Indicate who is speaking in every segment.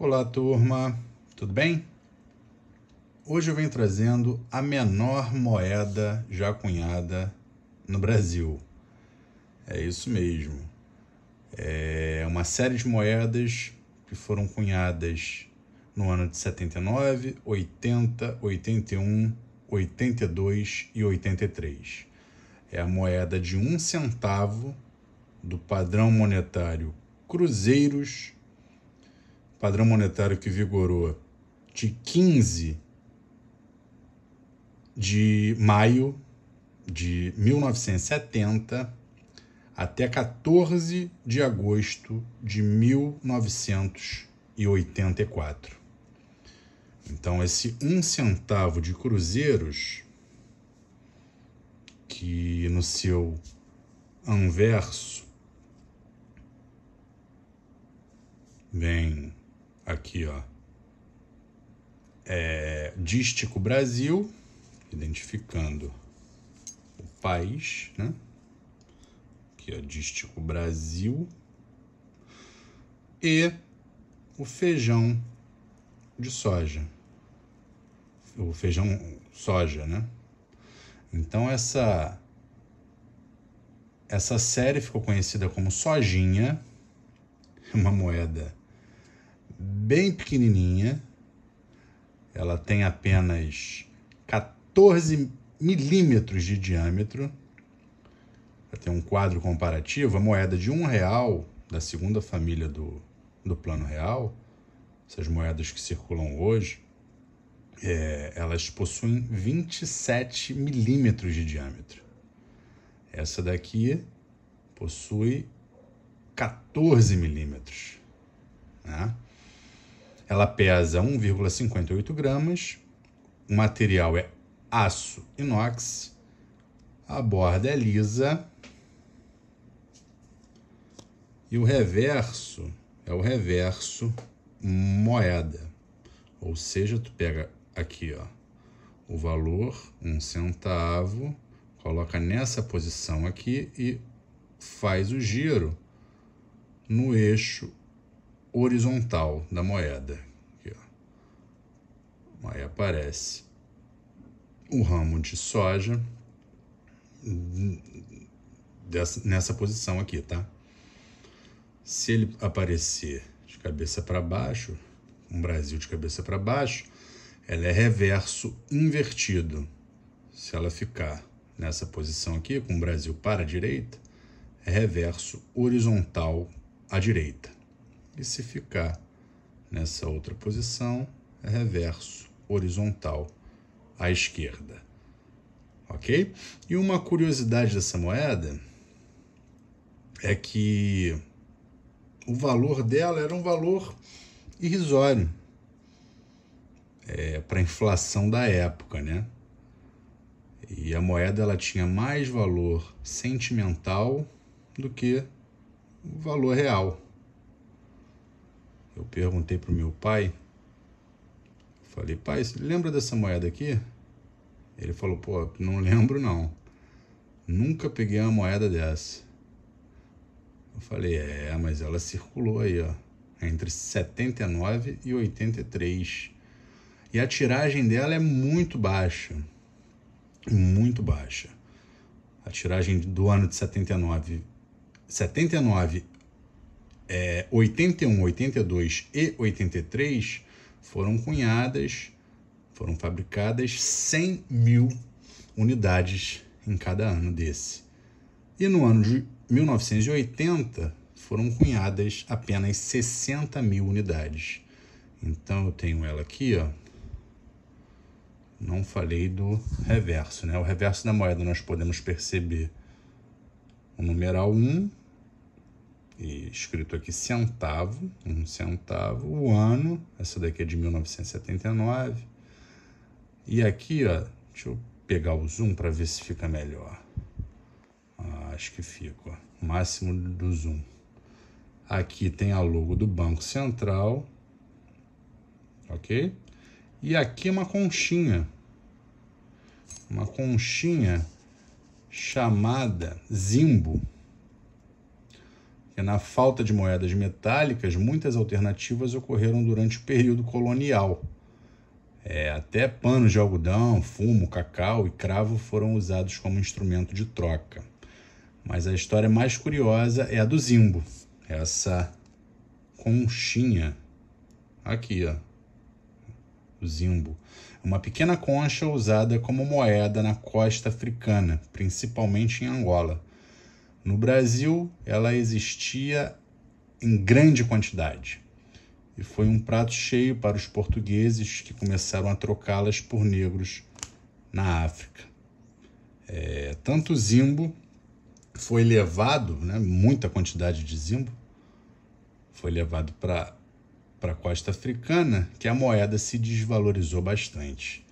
Speaker 1: Olá, turma, tudo bem? Hoje eu venho trazendo a menor moeda já cunhada no Brasil. É isso mesmo. É uma série de moedas que foram cunhadas no ano de 79, 80, 81, 82 e 83. É a moeda de um centavo do padrão monetário Cruzeiros padrão monetário que vigorou de 15 de maio de 1970 até 14 de agosto de 1984. Então, esse um centavo de cruzeiros, que no seu anverso vem aqui, ó. É, dístico Brasil, identificando o país, né? Aqui, ó, dístico Brasil. E o feijão de soja. O feijão soja, né? Então essa essa série ficou conhecida como sojinha, uma moeda bem pequenininha. Ela tem apenas 14 milímetros de diâmetro. Para tem um quadro comparativo. A moeda de um real da segunda família do, do plano real, essas moedas que circulam hoje, é, elas possuem 27 milímetros de diâmetro. Essa daqui possui 14 milímetros. Né? Ela pesa 1,58 gramas, o material é aço inox, a borda é lisa e o reverso é o reverso moeda. Ou seja, tu pega aqui, ó, o valor, um centavo, coloca nessa posição aqui e faz o giro no eixo horizontal da moeda. Aqui, Aí aparece o ramo de soja dessa, nessa posição aqui, tá? Se ele aparecer de cabeça para baixo, um Brasil de cabeça para baixo, ela é reverso invertido. Se ela ficar nessa posição aqui, com o Brasil para a direita, é reverso horizontal à direita. E se ficar nessa outra posição, é reverso, horizontal, à esquerda. Ok? E uma curiosidade dessa moeda é que o valor dela era um valor irrisório é, para a inflação da época, né? E a moeda ela tinha mais valor sentimental do que o valor real eu perguntei para o meu pai, falei, pai, você lembra dessa moeda aqui? Ele falou, pô, não lembro não. Nunca peguei uma moeda dessa. Eu falei, é, mas ela circulou aí, ó, entre 79 e 83. E a tiragem dela é muito baixa, muito baixa. A tiragem do ano de 79, 79 é, 81, 82 e 83 foram cunhadas, foram fabricadas 100 mil unidades em cada ano desse. E no ano de 1980 foram cunhadas apenas 60 mil unidades. Então eu tenho ela aqui, ó. Não falei do reverso, né? O reverso da moeda nós podemos perceber o numeral 1 e escrito aqui centavo, um centavo, o ano, essa daqui é de 1979. E aqui, ó, deixa eu pegar o zoom para ver se fica melhor. Ah, acho que fica, ó, máximo do zoom. Aqui tem a logo do Banco Central, ok? E aqui uma conchinha, uma conchinha chamada Zimbo na falta de moedas metálicas, muitas alternativas ocorreram durante o período colonial. É, até panos de algodão, fumo, cacau e cravo foram usados como instrumento de troca. Mas a história mais curiosa é a do zimbo, essa conchinha. Aqui, ó. O zimbo. Uma pequena concha usada como moeda na costa africana, principalmente em Angola. No Brasil, ela existia em grande quantidade e foi um prato cheio para os portugueses que começaram a trocá-las por negros na África. É, tanto zimbo foi levado, né, muita quantidade de zimbo, foi levado para a costa africana, que a moeda se desvalorizou bastante.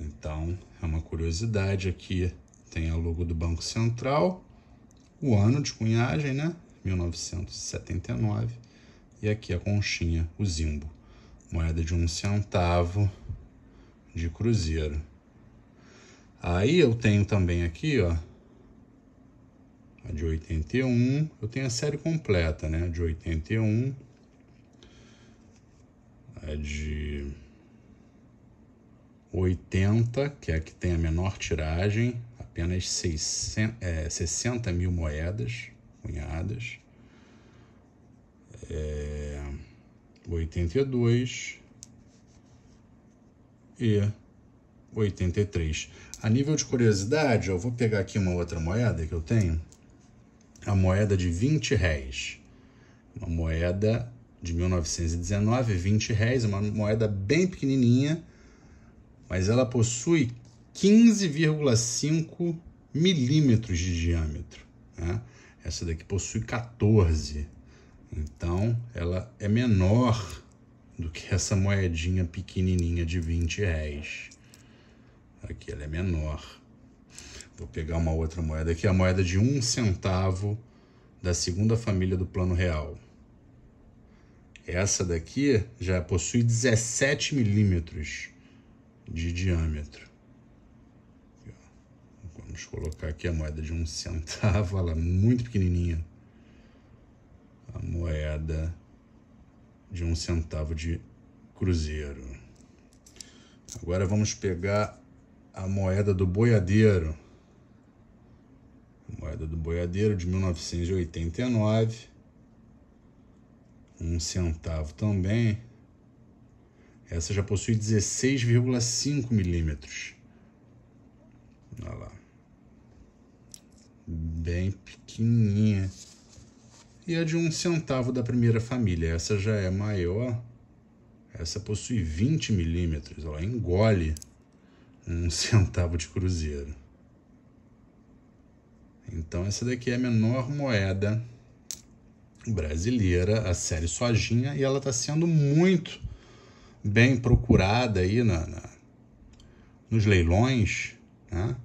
Speaker 1: Então, é uma curiosidade aqui, tem o logo do Banco Central, o ano de cunhagem, né? 1979. E aqui a conchinha, o zimbo. Moeda de um centavo de cruzeiro. Aí eu tenho também aqui, ó, a de 81. Eu tenho a série completa, né? A de 81. A de 80, que é a que tem a menor tiragem apenas 600, é, 60 mil moedas cunhadas, é, 82 e 83. A nível de curiosidade, eu vou pegar aqui uma outra moeda que eu tenho, a moeda de 20 réis, uma moeda de 1919, 20 réis, uma moeda bem pequenininha, mas ela possui 15,5 milímetros de diâmetro. Né? Essa daqui possui 14, então ela é menor do que essa moedinha pequenininha de 20 reais. Aqui ela é menor. Vou pegar uma outra moeda aqui a moeda de um centavo da segunda família do Plano Real. Essa daqui já possui 17 milímetros de diâmetro. Vamos colocar aqui a moeda de um centavo, ela é muito pequenininha. A moeda de um centavo de cruzeiro. Agora vamos pegar a moeda do boiadeiro. A moeda do boiadeiro de 1989. Um centavo também. Essa já possui 16,5 milímetros. Olha lá bem pequenininha. E a de um centavo da primeira família, essa já é maior. Essa possui 20 milímetros, ela engole um centavo de cruzeiro. Então essa daqui é a menor moeda brasileira, a série Sojinha, e ela está sendo muito bem procurada aí na, na nos leilões, né?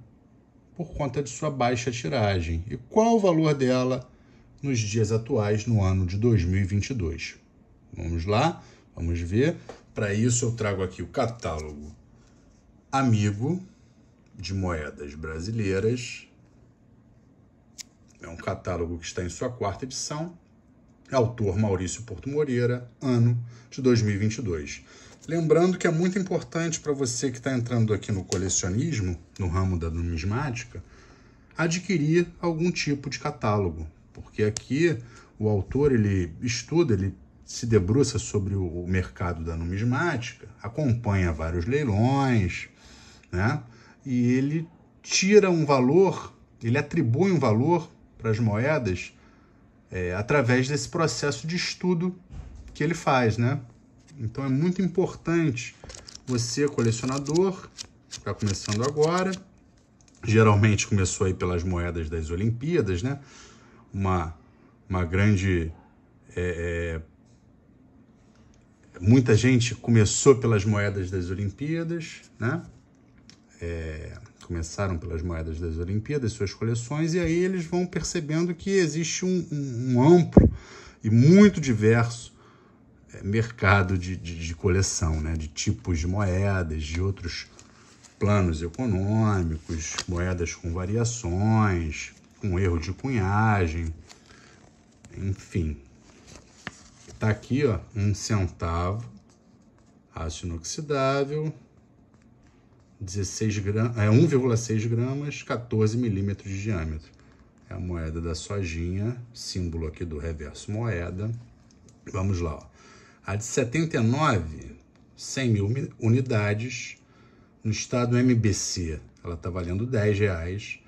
Speaker 1: por conta de sua baixa tiragem e qual o valor dela nos dias atuais no ano de 2022. Vamos lá, vamos ver. Para isso eu trago aqui o catálogo Amigo de moedas brasileiras. É um catálogo que está em sua quarta edição. Autor Maurício Porto Moreira, ano de 2022. Lembrando que é muito importante para você que está entrando aqui no colecionismo, no ramo da numismática, adquirir algum tipo de catálogo, porque aqui o autor ele estuda, ele se debruça sobre o mercado da numismática, acompanha vários leilões, né? E ele tira um valor, ele atribui um valor para as moedas é, através desse processo de estudo que ele faz, né? Então é muito importante você, colecionador, está começando agora, geralmente começou aí pelas moedas das Olimpíadas, né? Uma, uma grande... É, é, muita gente começou pelas moedas das Olimpíadas, né? É, começaram pelas moedas das Olimpíadas, suas coleções, e aí eles vão percebendo que existe um, um, um amplo e muito diverso é, mercado de, de, de coleção, né? de tipos de moedas, de outros planos econômicos, moedas com variações, com erro de cunhagem, enfim. Está aqui, ó, um centavo, aço inoxidável, 16 é, gramas, é 1,6 gramas, 14 milímetros de diâmetro. É a moeda da sojinha, símbolo aqui do reverso moeda. Vamos lá, ó. A de 79, 100 mil unidades. No estado MBC, ela está valendo 10 reais.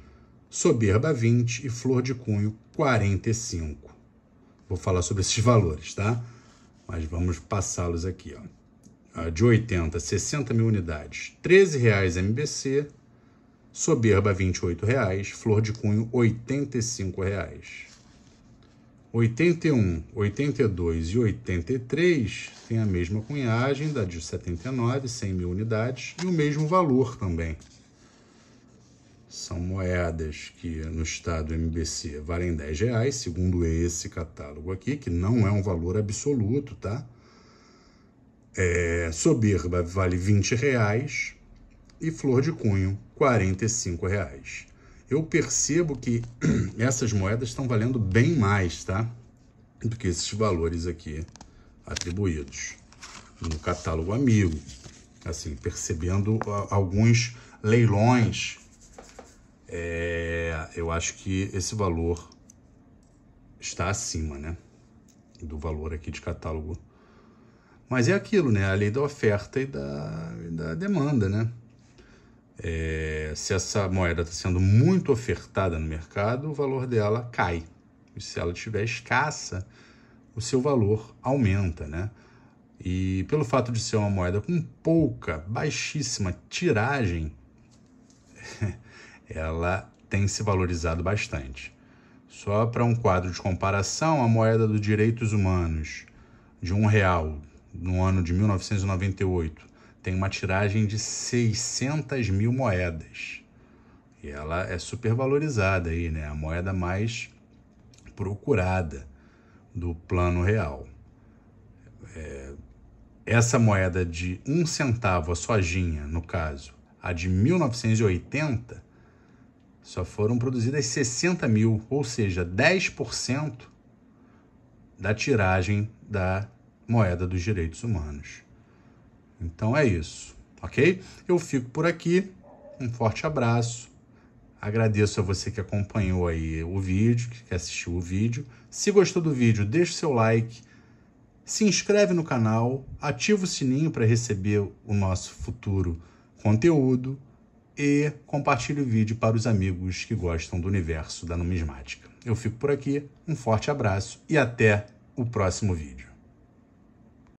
Speaker 1: Soberba 20 e Flor de Cunho 45. Vou falar sobre esses valores, tá? Mas vamos passá-los aqui, ó. De 80, 60 mil unidades, 13 reais MBC, Soberba 28 reais, Flor de Cunho 85 reais. 81, 82 e 83 têm a mesma cunhagem da de 79, 100 mil unidades, e o mesmo valor também. São moedas que no estado MBC valem 10 reais, segundo esse catálogo aqui, que não é um valor absoluto, tá? É, soberba vale 20 reais e flor de cunho 45 reais eu percebo que essas moedas estão valendo bem mais, tá? Do que esses valores aqui atribuídos no catálogo amigo. Assim, percebendo ah, alguns leilões, é, eu acho que esse valor está acima, né? Do valor aqui de catálogo. Mas é aquilo, né? A lei da oferta e da, da demanda, né? É, se essa moeda está sendo muito ofertada no mercado, o valor dela cai. E se ela estiver escassa, o seu valor aumenta, né? E pelo fato de ser uma moeda com pouca, baixíssima tiragem, ela tem se valorizado bastante. Só para um quadro de comparação, a moeda dos direitos humanos de um real no ano de 1998 tem uma tiragem de 600 mil moedas. E ela é super valorizada aí, né? A moeda mais procurada do plano real. É, essa moeda de um centavo, a sojinha, no caso, a de 1980, só foram produzidas 60 mil, ou seja, 10% da tiragem da moeda dos direitos humanos. Então é isso, ok? Eu fico por aqui. Um forte abraço. Agradeço a você que acompanhou aí o vídeo, que assistiu o vídeo. Se gostou do vídeo, deixe seu like, se inscreve no canal, ativa o sininho para receber o nosso futuro conteúdo e compartilhe o vídeo para os amigos que gostam do universo da numismática. Eu fico por aqui, um forte abraço e até o próximo vídeo.